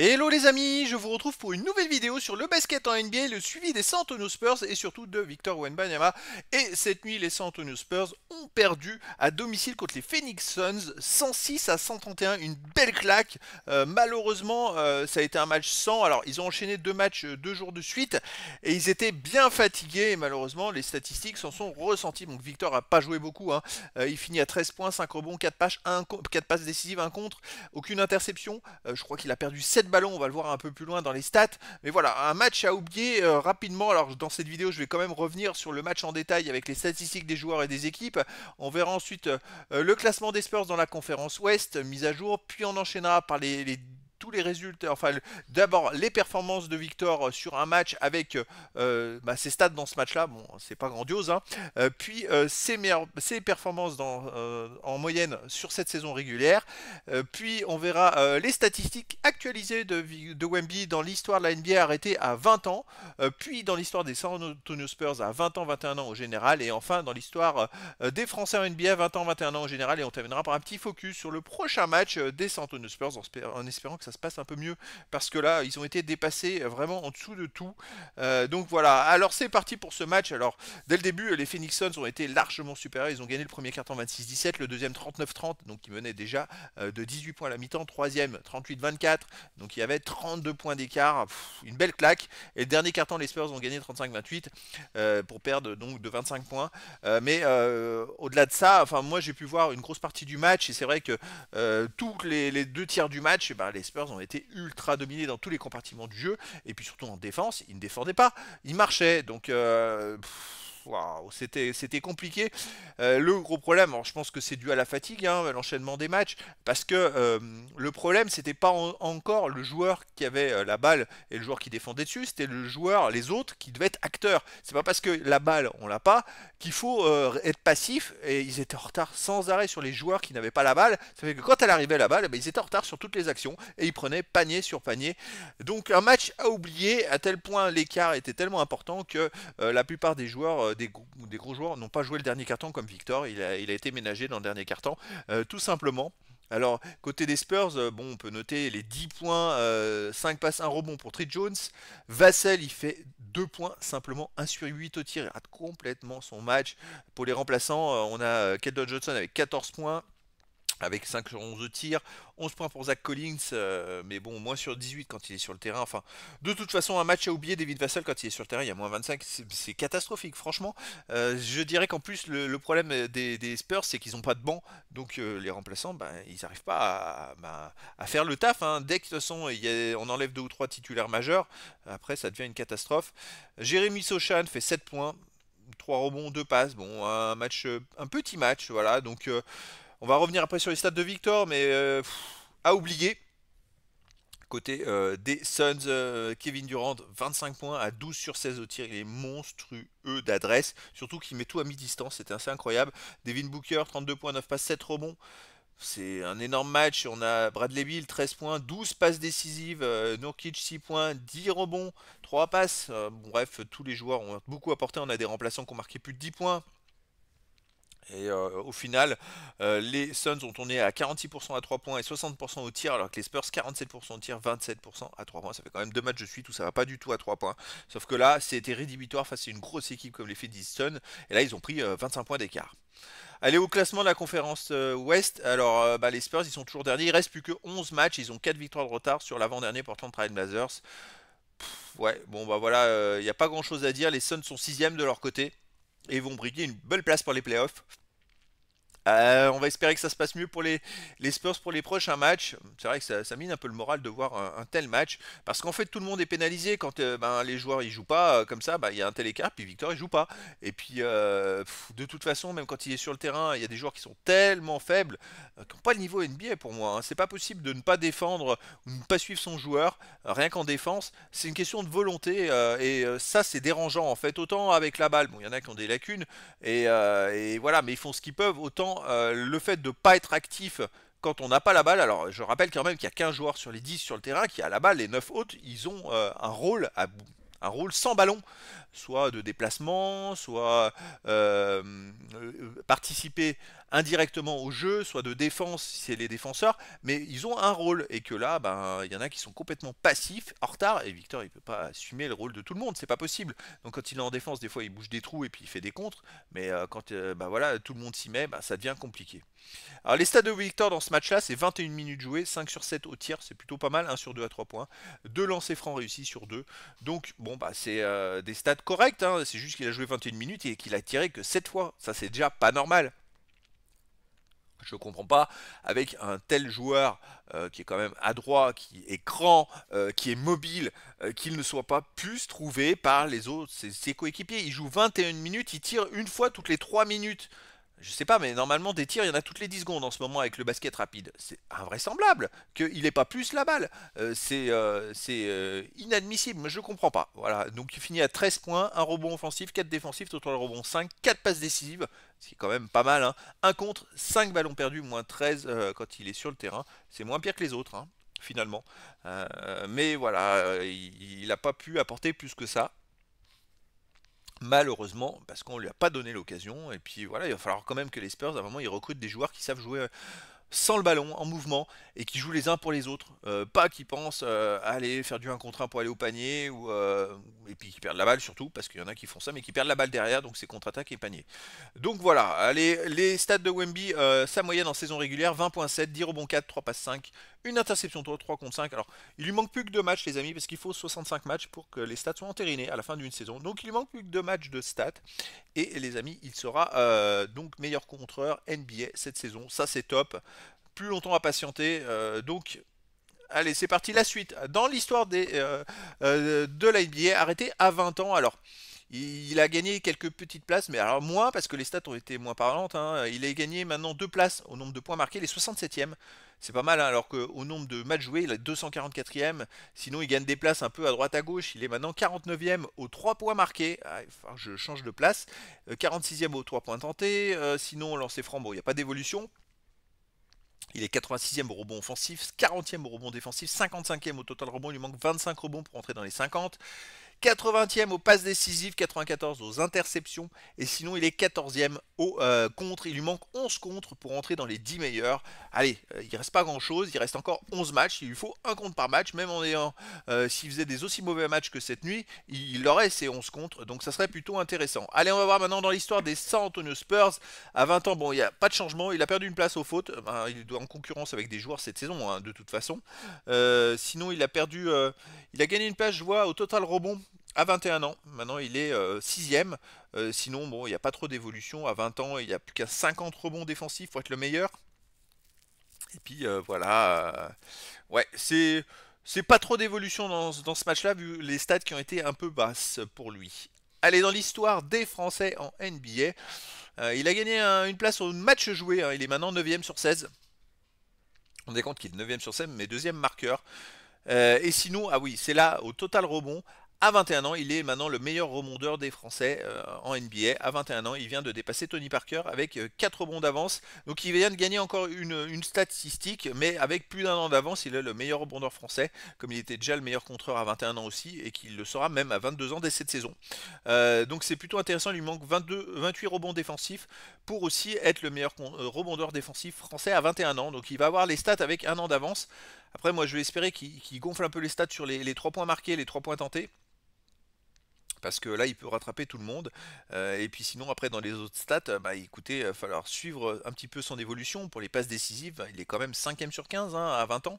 Hello les amis, je vous retrouve pour une nouvelle vidéo sur le basket en NBA, le suivi des San Antonio Spurs et surtout de Victor Wenbanyama. Et cette nuit, les San Antonio Spurs ont perdu à domicile contre les Phoenix Suns, 106 à 131, une belle claque. Euh, malheureusement, euh, ça a été un match sans. Alors, ils ont enchaîné deux matchs euh, deux jours de suite et ils étaient bien fatigués. Et malheureusement, les statistiques s'en sont ressenties. Donc Victor a pas joué beaucoup. Hein. il finit à 13 points, 5 rebonds, 4 passes, 4 passes décisives, 1 contre, aucune interception. je crois qu'il a perdu 7 ballon on va le voir un peu plus loin dans les stats. Mais voilà, un match à oublier euh, rapidement. Alors dans cette vidéo, je vais quand même revenir sur le match en détail avec les statistiques des joueurs et des équipes. On verra ensuite euh, le classement des Spurs dans la conférence Ouest, mise à jour, puis on enchaînera par les, les les résultats, enfin d'abord les performances de Victor euh, sur un match avec euh, euh, bah, ses stats dans ce match-là, bon c'est pas grandiose, hein, puis ses, performances en moyenne sur cette saison régulière, puis on verra les statistiques actualisées de, de Wemby dans l'histoire de la NBA arrêtée à 20 ans, puis dans l'histoire des San Antonio Spurs à 20 ans, 21 ans au général, et enfin dans l'histoire des Français en NBA 20 ans, 21 ans au général, et on terminera par un petit focus sur le prochain match des San Antonio Spurs en espérant que ça passe un peu mieux parce que là, ils ont été dépassés vraiment en dessous de tout. Euh, donc voilà. Alors c'est parti pour ce match. Alors dès le début, les Phoenix Suns ont été largement supérieurs. Ils ont gagné le premier quart temps 26-17, le deuxième 39-30, donc ils menaient déjà euh, de 18 points à la mi-temps, troisième 38-24, donc il y avait 32 points d'écart, une belle claque. Et le dernier quart temps, les Spurs ont gagné 35-28 euh, pour perdre donc de 25 points. mais au-delà de ça, enfin moi j'ai pu voir une grosse partie du match et c'est vrai que tous les, deux tiers du match, et eh ben, les Spurs ont été ultra dominés dans tous les compartiments du jeu, et puis surtout en défense, ils ne défendaient pas, ils marchaient, donc... Euh, c'était, compliqué. Euh, le gros problème, je pense que c'est dû à la fatigue, hein, l'enchaînement des matchs, parce que euh, le problème, c'était pas encore le joueur qui avait euh, la balle et le joueur qui défendait dessus, c'était le joueur, les autres, qui devaient être acteurs. C'est pas parce que la balle, on l'a pas, qu'il faut être passif, et ils étaient en retard sans arrêt sur les joueurs qui n'avaient pas la balle. Ça fait que quand elle arrivait la balle, eh ben, ils étaient en retard sur toutes les actions, et ils prenaient panier sur panier. Donc un match à oublier, à tel point l'écart était tellement important que la plupart des joueurs des, des, gros joueurs n'ont pas joué le dernier carton comme Victor. Il a, été ménagé dans le dernier carton, euh, tout simplement. Alors, côté des Spurs, euh, bon, on peut noter les 10 points, 5 euh, passes, 1 rebond pour Trey Jones. Vassell, il fait 2 points, simplement 1 sur 8 au tir. Il rate complètement son match. Pour les remplaçants, on a Keldon Johnson avec 14 points avec 5 sur 11 de 11 points pour Zach Collins, euh, mais bon, moins sur 18 quand il est sur le terrain. Enfin, de toute façon, un match à oublier, David Vassell, quand il est sur le terrain, il y a moins 25, c'est catastrophique, franchement. Euh, je dirais qu'en plus, le, problème des, Spurs, c'est qu'ils n'ont pas de banc, donc euh, les remplaçants, ben, ils n'arrivent pas ben, à, faire le taf. Hein. Dès que, de toute on enlève deux ou trois titulaires majeurs, après, ça devient une catastrophe. Jérémy Sochan fait 7 points, 3 rebonds, 2 passes, bon, un match, un petit match, voilà, donc... On va revenir après sur les stats de Victor, mais euh, à oublier. Côté euh, des Suns, euh, Kevin Durant, 25 points à 12 sur 16 au tir. Il est monstrueux d'adresse, surtout qu'il met tout à mi-distance. C'était assez incroyable. Devin Booker, 32 points, 9 passes, 7 rebonds. C'est un énorme match. On a Bradley Bill, 13 points, 12 passes décisives. Nurkic, 6 points, 10 rebonds, 3 passes. bref, tous les joueurs ont beaucoup apporté. On a des remplaçants qui ont marqué plus de 10 points. Et euh, au final, euh, les Suns ont tourné à 46% à 3 points et 60% au tir, alors que les Spurs 47% au tir, 27% à 3 points. Ça fait quand même deux matchs de suite où ça va pas du tout à 3 points. Sauf que là, c'était rédhibitoire face à une grosse équipe comme les Phoenix Suns. Et là, ils ont pris 25 euh, points d'écart. Allez au classement de la conférence Ouest. Alors, bah, les Spurs, ils sont toujours derniers. Il reste plus que 11 matchs. Ils ont 4 victoires de retard sur l'avant-dernier portant Trail Blazers. ouais, bon, bah voilà, il n'y a pas grand chose à dire. Les Suns sont 6 de leur côté et vont briguer une belle place pour les playoffs. Euh, on va espérer que ça se passe mieux pour les, les Spurs pour les prochains matchs. C'est vrai que ça, mine un peu le moral de voir un, tel match. Parce qu'en fait, tout le monde est pénalisé quand euh, ben, les joueurs ils jouent pas. Euh, comme ça, ben, il y a un tel écart, puis Victor il joue pas. Et puis, de toute façon, même quand il est sur le terrain, il y a des joueurs qui sont tellement faibles, qui n'ont pas le niveau NBA pour moi. Hein. C'est pas possible de ne pas défendre ou ne pas suivre son joueur, rien qu'en défense. C'est une question de volonté. et ça, c'est dérangeant en fait. Autant avec la balle, bon, il y en a qui ont des lacunes. Et, et voilà, mais ils font ce qu'ils peuvent. Autant euh, le fait de ne pas être actif quand on n'a pas la balle, alors je rappelle quand même qu'il y a 15 joueurs sur les 10 sur le terrain qui a la balle, les 9 autres, ils ont euh, un rôle à un rôle sans ballon, soit de déplacement, soit euh, participer indirectement au jeu, soit de défense si c'est les défenseurs, mais ils ont un rôle et que là, ben, il y en a qui sont complètement passifs, en retard, et Victor il peut pas assumer le rôle de tout le monde, c'est pas possible. Donc quand il est en défense, des fois il bouge des trous et puis il fait des contres, mais euh, quand euh, ben, voilà, tout le monde s'y met, ben, ça devient compliqué. Alors les stats de Victor dans ce match-là, c'est 21 minutes jouées, 5 sur 7 au tir, c'est plutôt pas mal, 1 sur 2 à 3 points, 2 lancers francs réussis sur 2, donc bon bah c'est euh, des stats corrects, hein, c'est juste qu'il a joué 21 minutes et qu'il a tiré que 7 fois, ça c'est déjà pas normal. Je ne comprends pas, avec un tel joueur euh, qui est quand même adroit, qui est grand, euh, qui est mobile, euh, qu'il ne soit pas plus trouvé par les autres, ses, ses coéquipiers. Il joue 21 minutes, il tire une fois toutes les 3 minutes je sais pas, mais normalement des tirs, il y en a toutes les 10 secondes en ce moment avec le basket rapide. C'est invraisemblable qu'il n'ait pas plus la balle. Euh, c'est euh, euh, inadmissible, mais je comprends pas. Voilà, donc il finit à 13 points, un rebond offensif, 4 défensifs, total rebond 5, 4 passes décisives, ce qui est quand même pas mal. Hein. Un contre, 5 ballons perdus, moins 13 quand il est sur le terrain. C'est moins pire que les autres. Hein, finalement. mais voilà, il n'a pas pu apporter plus que ça. Malheureusement, parce qu'on ne lui a pas donné l'occasion. Et puis voilà, il va falloir quand même que les Spurs, à un moment, ils recrutent des joueurs qui savent jouer euh, sans le ballon, en mouvement, et qui jouent les uns pour les autres. Euh, pas qui pensent euh, aller faire du 1 contre 1 pour aller au panier, ou, et puis qui perdent la balle surtout, parce qu'il y en a qui font ça, mais qui perdent la balle derrière, donc c'est contre-attaque et panier. Donc voilà, Allez, les stats de Wemby, sa moyenne en saison régulière, 20.7, 10 rebonds 4, 3 passes 5, une interception 3 contre 5. Alors, il lui manque plus que 2 matchs, les amis, parce qu'il faut 65 matchs pour que les stats soient entérinés à la fin d'une saison. Donc, il lui manque plus que deux matchs de stats. Et les amis, il sera euh, donc meilleur contreur NBA cette saison. Ça, c'est top. Plus longtemps à patienter. Euh, donc, allez, c'est parti. La suite. Dans l'histoire des euh, de la NBA, arrêté à 20 ans. Alors. Il a gagné quelques petites places, mais alors moins parce que les stats ont été moins parlantes. Hein. Il a gagné maintenant deux places au nombre de points marqués, les 67e. C'est pas mal, hein, alors qu'au nombre de matchs joués, il est 244e. Sinon, il gagne des places un peu à droite à gauche. Il est maintenant 49e aux 3 points marqués. Ah, je change de place. 46e euh, aux 3 points tentés. Euh, sinon, lancé franc, bon, il n'y a pas d'évolution. Il est 86e au rebond offensif, 40e au rebond défensif, 55e au total rebond. Il lui manque 25 rebonds pour entrer dans les 50. 80e au passes décisif, 94 aux interceptions, et sinon il est 14e au euh, contre. Il lui manque 11 contre pour entrer dans les 10 meilleurs. Allez, il euh, il reste pas grand chose, il reste encore 11 matchs, il lui faut un contre par match, même en ayant, euh, s'il faisait des aussi mauvais matchs que cette nuit, il aurait ses 11 contre, donc ça serait plutôt intéressant. Allez, on va voir maintenant dans l'histoire des San Antonio Spurs. À 20 ans, bon, il n'y a pas de changement, il a perdu une place aux fautes, ben, il est en concurrence avec des joueurs cette saison, hein, de toute façon. sinon, il a perdu, il a gagné une place, je vois, au total rebond à 21 ans, maintenant il est 6ème. Euh, euh, sinon, bon, il n'y a pas trop d'évolution. À 20 ans, il n'y a plus qu'à 50 rebonds défensifs pour être le meilleur. Et puis euh, voilà. ouais, c'est. C'est pas trop d'évolution dans, ce match-là, vu les stats qui ont été un peu basses pour lui. Allez, dans l'histoire des Français en NBA, il a gagné une place au match joué. Hein. il est maintenant 9ème sur 16. On est compte qu'il est 9ème sur 16, mais deuxième marqueur. et sinon, ah oui, c'est là au total rebond à 21 ans, il est maintenant le meilleur rebondeur des Français euh, en NBA. À 21 ans, il vient de dépasser Tony Parker avec 4 euh, rebonds d'avance. Donc il vient de gagner encore une, statistique, mais avec plus d'un an d'avance, il est le meilleur rebondeur français, comme il était déjà le meilleur contreur à 21 ans aussi, et qu'il le sera même à 22 ans dès cette saison. Euh, donc c'est plutôt intéressant, il lui manque 22, 28 rebonds défensifs pour aussi être le meilleur rebondeur défensif français à 21 ans. Donc il va avoir les stats avec un an d'avance. Après, moi, je vais espérer qu'il gonfle un peu les stats sur les, les 3 points marqués, les 3 points tentés parce que là il peut rattraper tout le monde euh, et puis sinon après dans les autres stats euh, bah écoutez va euh, falloir suivre un petit peu son évolution pour les passes décisives il est quand même 5ème sur 15 hein, à 20 ans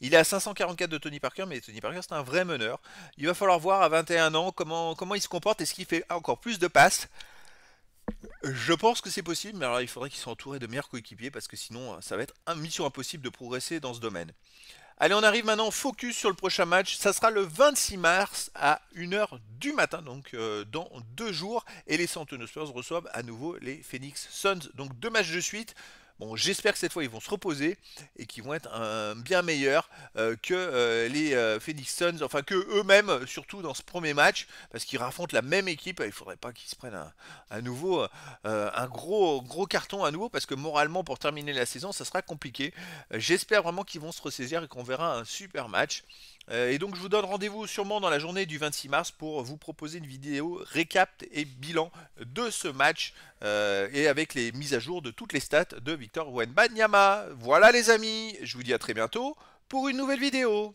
il est à 544 de Tony Parker mais Tony Parker c'est un vrai meneur il va falloir voir à 21 ans comment, comment il se comporte est-ce qu'il fait encore plus de passes je pense que c'est possible, mais alors il faudrait qu'il soit entouré de meilleurs coéquipiers parce que sinon ça va être un mission impossible de progresser dans ce domaine. Allez, on arrive maintenant focus sur le prochain match. Ça sera le 26 mars à 1h du matin, donc euh, dans deux jours. Et les San Spurs reçoivent à nouveau les Phoenix Suns. Donc deux matchs de suite. Bon, j'espère que cette fois ils vont se reposer et qu'ils vont être un, euh, bien meilleurs euh, que euh, les Phoenix Suns, enfin que eux-mêmes, surtout dans ce premier match, parce qu'ils affrontent la même équipe. Il faudrait pas qu'ils se prennent à nouveau, un gros, gros carton à nouveau, parce que moralement, pour terminer la saison, ça sera compliqué. J'espère vraiment qu'ils vont se ressaisir et qu'on verra un super match. Euh, et donc je vous donne rendez-vous sûrement dans la journée du 26 mars pour vous proposer une vidéo récap et bilan de ce match euh, et avec les mises à jour de toutes les stats de Victor Wenbanyama. Voilà les amis, je vous dis à très bientôt pour une nouvelle vidéo.